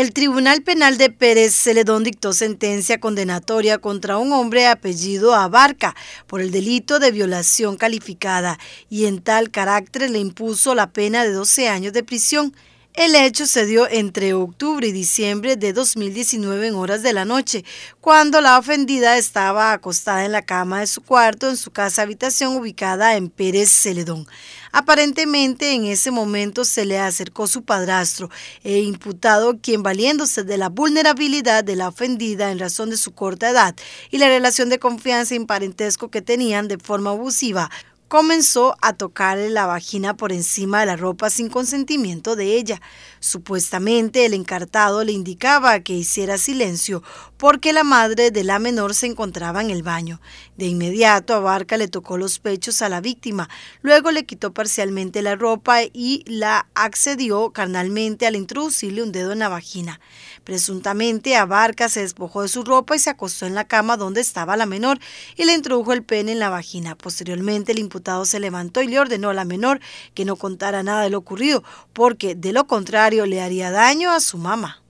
El Tribunal Penal de Pérez Celedón dictó sentencia condenatoria contra un hombre apellido Abarca por el delito de violación calificada y en tal carácter le impuso la pena de 12 años de prisión. El hecho se dio entre octubre y diciembre de 2019 en horas de la noche, cuando la ofendida estaba acostada en la cama de su cuarto en su casa habitación ubicada en Pérez Celedón. Aparentemente en ese momento se le acercó su padrastro e imputado quien valiéndose de la vulnerabilidad de la ofendida en razón de su corta edad y la relación de confianza y parentesco que tenían de forma abusiva, comenzó a tocarle la vagina por encima de la ropa sin consentimiento de ella. Supuestamente el encartado le indicaba que hiciera silencio porque la madre de la menor se encontraba en el baño. De inmediato Abarca le tocó los pechos a la víctima, luego le quitó parcialmente la ropa y la accedió carnalmente al introducirle un dedo en la vagina. Presuntamente Abarca se despojó de su ropa y se acostó en la cama donde estaba la menor y le introdujo el pene en la vagina. Posteriormente el se levantó y le ordenó a la menor que no contara nada de lo ocurrido, porque de lo contrario le haría daño a su mamá.